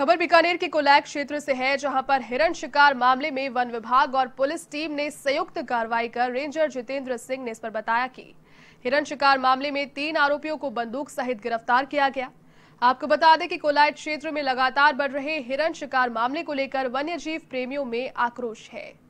खबर बीकानेर के कोलैक क्षेत्र से है जहां पर हिरण शिकार मामले में वन विभाग और पुलिस टीम ने संयुक्त कार्रवाई कर रेंजर जितेंद्र सिंह ने इस पर बताया कि हिरण शिकार मामले में तीन आरोपियों को बंदूक सहित गिरफ्तार किया गया आपको बता दें कि कोलायत क्षेत्र में लगातार बढ़ रहे हिरण शिकार मामले को लेकर वन्य जीव प्रेमियों में आक्रोश है